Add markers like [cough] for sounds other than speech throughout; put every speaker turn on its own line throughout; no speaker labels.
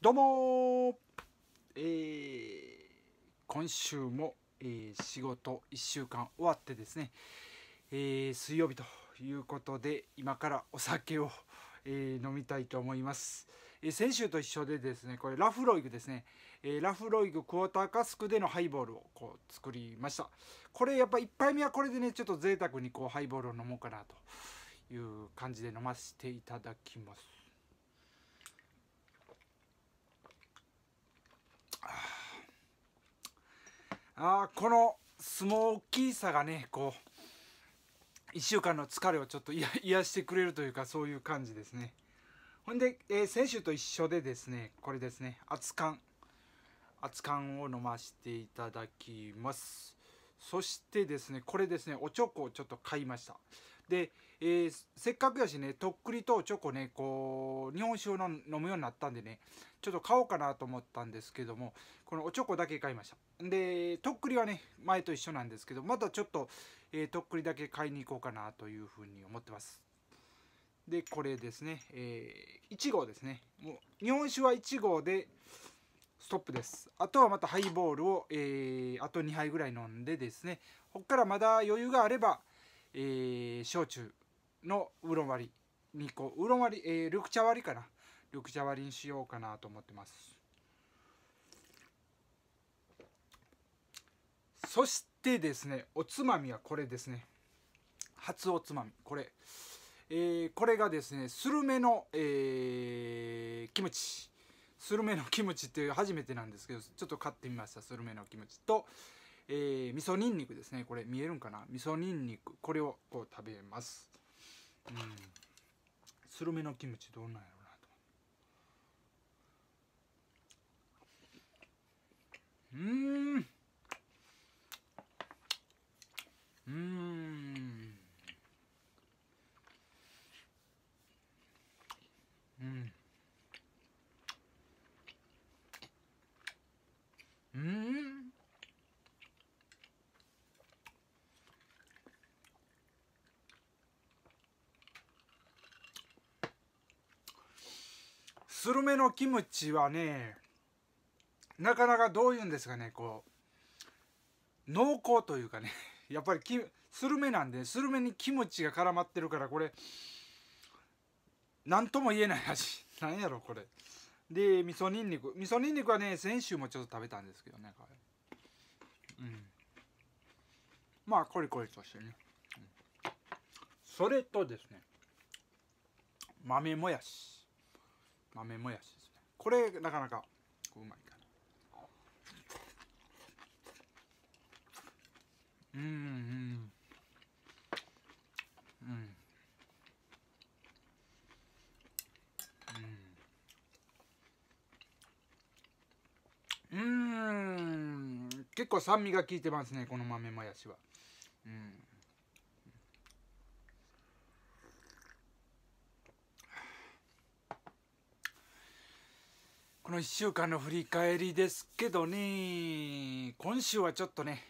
どうもえー、今週も、えー、仕事1週間終わってですね、えー、水曜日ということで今からお酒を、え飲みたいと思います、え先週と一緒でですねこれラフロイグですね、えラフロイグクォーターカスクでのハイボールをこう作りましたこれやっぱ1杯目はこれでねちょっと贅沢にこうハイボールを飲もうかなという感じで飲ませていただきますああこのスモーキーさがねこう1週間の疲れをちょっと [laughs] 癒してくれるというかそういう感じですねほんで、えー、先週と一緒でですねこれですね熱燗熱燗を飲ませていただきますそしてですねこれですねおちょこをちょっと買いましたで、えー、せっかくやしねとっくりとチョコねこう日本酒を飲むようになったんでねちょっと買おうかなと思ったんですけどもこのおチョコだけ買いましたでとっくりはね前と一緒なんですけどまたちょっと、えー、とっくりだけ買いに行こうかなというふうに思ってますでこれですね、えー、1号ですねもう日本酒は1号でストップですあとはまたハイボールを、えー、あと2杯ぐらい飲んでですねここからまだ余裕があれば、えー、焼酎のウロン割り2個ウロン割り、えー、緑茶割りかな緑茶割りにしようかなと思ってますそしてですねおつまみはこれですね初おつまみこれ、えー、これがですねスルメの、えー、キムチスルメのキムチっていう初めてなんですけどちょっと買ってみましたスルメのキムチと、えー、味噌にんにくですねこれ見えるんかな味噌にんにくこれをこう食べますうんスルメのキムチどうなんやろうなとうんうんスルメのキムチはねなかなかどういうんですかねこう濃厚というかね [laughs] やっぱりきスルメなんでスルメにキムチが絡まってるからこれ何とも言えない味 [laughs] なんやろこれで味噌にんにく味噌にんにくはね先週もちょっと食べたんですけどねこれ。うんまあコリコリとしてね、うん、それとですね豆もやし豆もやしですねこれなかなかうまいかなうんうんうんうん結構酸味が効いてますねこの豆もやしはこの1週間の振り返りですけどね、今週はちょっとね、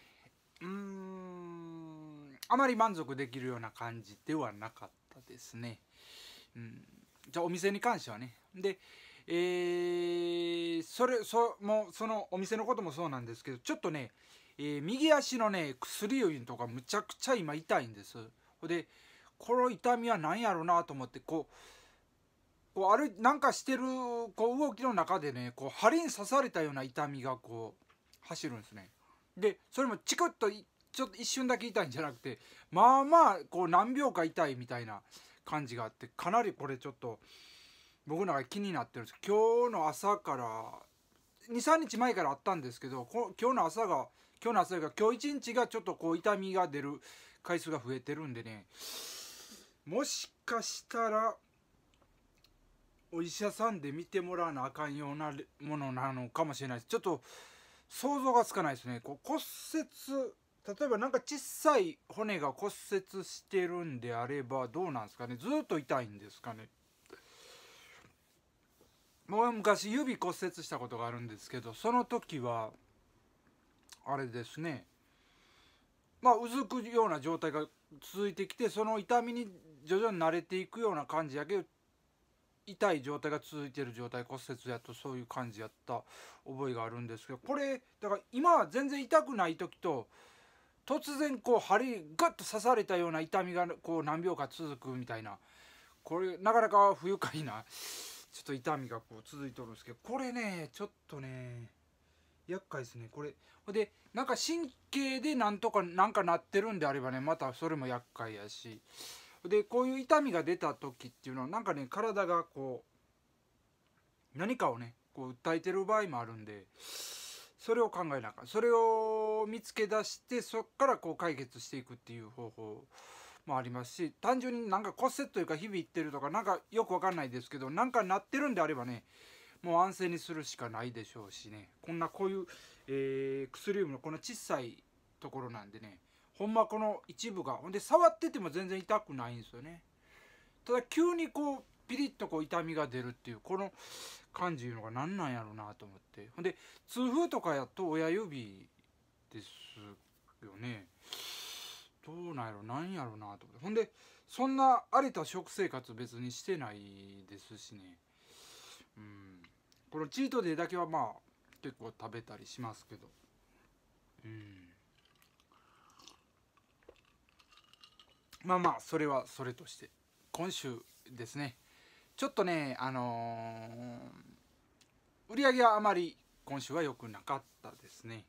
うーん、あまり満足できるような感じではなかったですね。うん、じゃあお店に関してはね。で、えー、それ、そ、もう、そのお店のこともそうなんですけど、ちょっとね、えー、右足のね、薬指とかむちゃくちゃ今痛いんです。ほで、この痛みは何やろうなと思って、こう、こう歩なんかしてるこう動きの中でねこう針に刺されたような痛みがこう走るんですねでそれもチクッとちょっと一瞬だけ痛いんじゃなくてまあまあこう何秒か痛いみたいな感じがあってかなりこれちょっと僕の中で気になってるんです今日の朝から23日前からあったんですけどこ今日の朝が今日の朝が今日一日がちょっとこう痛みが出る回数が増えてるんでねもしかしたらお医者さんで見てもらわなあかんようなものなのかもしれないですちょっと想像がつかないですねこう骨折例えばなんか小さい骨が骨折してるんであればどうなんですかねずっと痛いんですかね僕は昔指骨折したことがあるんですけどその時はあれですねまあうずくような状態が続いてきてその痛みに徐々に慣れていくような感じやけど痛い状態が続いてる状態骨折やとそういう感じやった覚えがあるんですけどこれだから今は全然痛くない時と突然こう針ガッと刺されたような痛みがこう何秒か続くみたいなこれなかなか不愉快なちょっと痛みがこう続いておるんですけどこれねちょっとね厄介ですねこれでなんか神経でなんとかなんかなってるんであればねまたそれも厄介やしでこういう痛みが出た時っていうのはなんかね体がこう何かをねこう訴えてる場合もあるんでそれを考えながらそれを見つけ出してそこからこう解決していくっていう方法もありますし単純になんか骨折というか日々言ってるとかなんかよくわかんないですけどなんかなってるんであればねもう安静にするしかないでしょうしねこんなこういう、えー、薬指のこの小さいところなんでねほんまこの一部がほんで触ってても全然痛くないんですよねただ急にこうピリッとこう痛みが出るっていうこの感じいうのが何なんやろうなと思ってほんで痛風とかやと親指ですよねどうなんやろなんやろなと思ってほんでそんな荒れた食生活別にしてないですしねうんこのチートデイだけはまあ結構食べたりしますけどうんまあまあそれはそれとして今週ですねちょっとねあのー、売り上げはあまり今週は良くなかったですね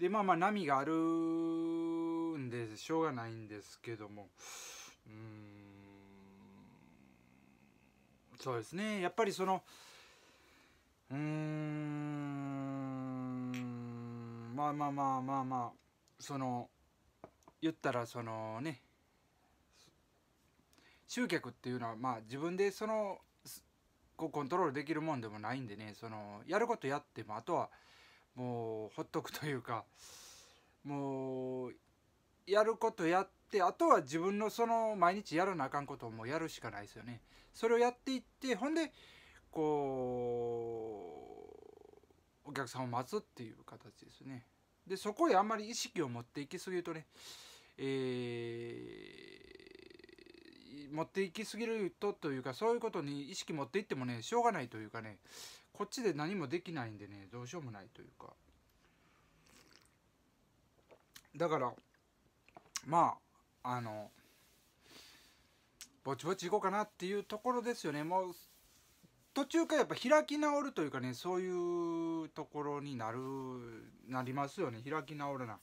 でまあまあ波があるんでしょうがないんですけどもうんそうですねやっぱりそのうんまあまあまあまあまあその言ったらそのね集客っていうのはまあ自分でそのこうコントロールできるもんでもないんでねそのやることやってもあとはもうほっとくというかもうやることやってあとは自分のその毎日やらなあかんことをもうやるしかないですよね。それをやっていってほんでこうお客さんを待つっていう形ですね。でそこへあんまり意識を持っていきすぎるとねえー持っていきすぎるとというかそういうことに意識持っていってもねしょうがないというかねこっちで何もできないんでねどうしようもないというかだからまああのぼちぼちいこうかなっていうところですよねもう途中からやっぱ開き直るというかねそういうところになるなりますよね開き直るな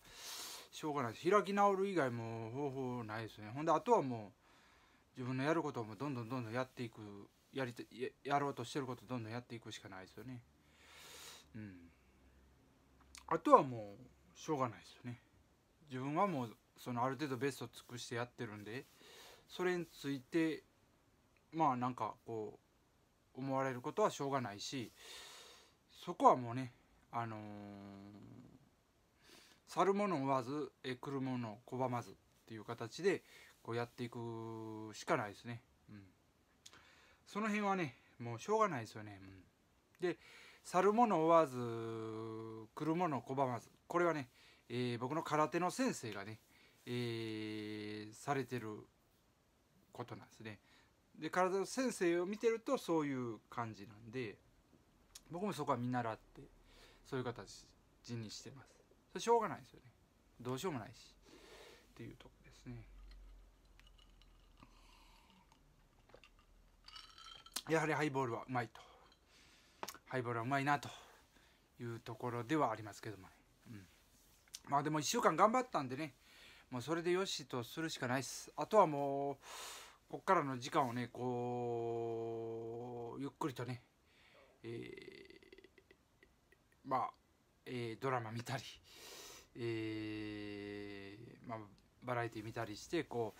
しょうがないです開き直る以外も方法ないですねほんであとはもう自分のやることもどんどんどんどんやっていくやりやろうとしてることどんどんやっていくしかないですよね。うん、あとはもうしょうがないですよね。自分はもうそのある程度ベストを尽くしてやってるんでそれについてまあなんかこう思われることはしょうがないしそこはもうねあのー、去る者追わずえ来るものを拒まずっていう形でこうやっていくしかないですね。うん。その辺はね、もうしょうがないですよね。うん、で、去る者追わず、来る者拒まず。これはね、えー、僕の空手の先生がね、えー、されてることなんですね。で、空手の先生を見てるとそういう感じなんで、僕もそこは見習って、そういう形にしてます。それしょうがないですよね。どうしようもないし。っていうとこですね。やはりハイボールはうまいとハイボールはうまいなというところではありますけどもね、うん、まあでも1週間頑張ったんでねもうそれでよしとするしかないですあとはもうこっからの時間をねこうゆっくりとね、えー、まあ、えー、ドラマ見たり、えー、まあ、バラエティ見たりしてこう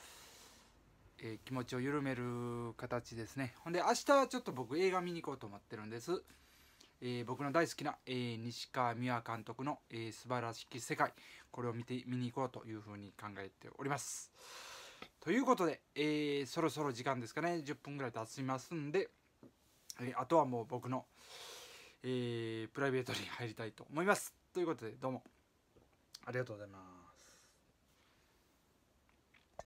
えー、気持ちを緩める形ですねほんで明日はちょっと僕映画見に行こうと思ってるんです、えー、僕の大好きな、えー、西川美和監督の、えー、素晴らしき世界これを見て見に行こうというふうに考えておりますということで、えー、そろそろ時間ですかね10分ぐらい経ちますんで、えー、あとはもう僕の、えー、プライベートに入りたいと思いますということでどうもありがとうございます